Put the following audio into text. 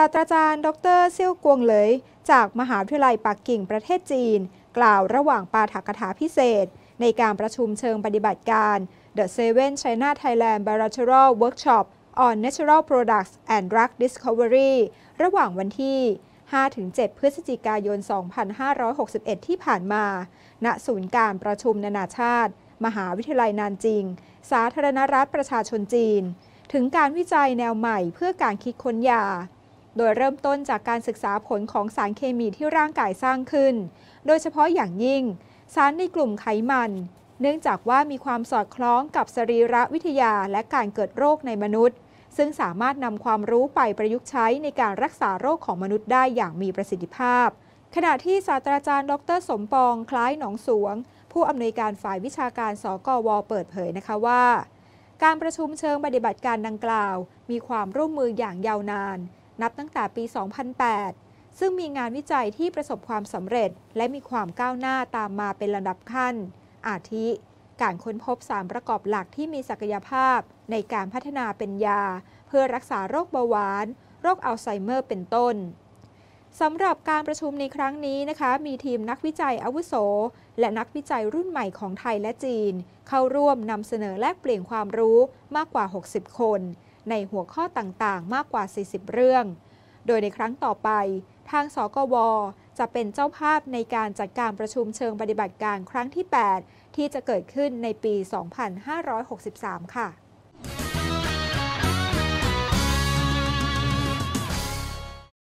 ศาสตราจารย์ดรเซี่ยวกวงเหลย จากมหาวิทยาลัยปักกิ่งประเทศจีน กล่าวระหว่างปาฐกถาพิเศษ ในการประชุมเชิงปฏิบัติการ The Seven China Thailand Bilateral Workshop on Natural Products and Drug Discovery ระหว่างวันที่ 5-7พฤศจิกายน 2561 ที่ผ่านมา ณศูนย์การประชุมนานาชาติ มหาวิทยาลัยนานจิง สาธารณรัฐประชาชนจีน ถึงการวิจัยแนวใหม่เพื่อการคิดค้นยาโดยเริ่มต้นจากการศึกษาผลของสารเคมีที่ร่างกายสร้างขึ้น โดยเฉพาะอย่างยิ่ง สารในกลุ่มไขมัน เนื่องจากว่ามีความสอดคล้องกับสรีระวิทยาและการเกิดโรคในมนุษย์ ซึ่งสามารถนำความรู้ไปประยุกต์ใช้ในการรักษาโรคของมนุษย์ได้อย่างมีประสิทธิภาพ ขณะที่ศาสตราจารย์ ดร สมปอง คล้ายหนองสวง ผู้อำนวยการฝ่ายวิชาการ สกว เปิดเผยนะคะว่า การประชุมเชิงปฏิบัติการดังกล่าว มีความร่วมมืออย่างยาวนานนับตั้งแต่ปี 2008 ซึ่งมีงานวิจัยที่ประสบความสำเร็จ และมีความก้าวหน้าตามมาเป็นระดับขั้น อาทิการค้นพบสารประกอบหลักที่มีศักยภาพ ในการพัฒนาเป็นยาเพื่อรักษาโรคเบาหวาน โรคอัลไซเมอร์เป็นต้น สำหรับการประชุมในครั้งนี้นะคะ มีทีมนักวิจัยอาวุโสและนักวิจัยรุ่นใหม่ของไทยและจีน เข้าร่วมนำเสนอแลกเปลี่ยนความรู้มากกว่า 60 คนในหัวข้อต่างๆ มากกว่า 40 เรื่อง โดยในครั้งต่อไป ทาง สกว จะเป็นเจ้าภาพในการจัดการประชุมเชิงปฏิบัติการครั้งที่ 8 ที่จะเกิดขึ้นในปี 2563 ค่ะ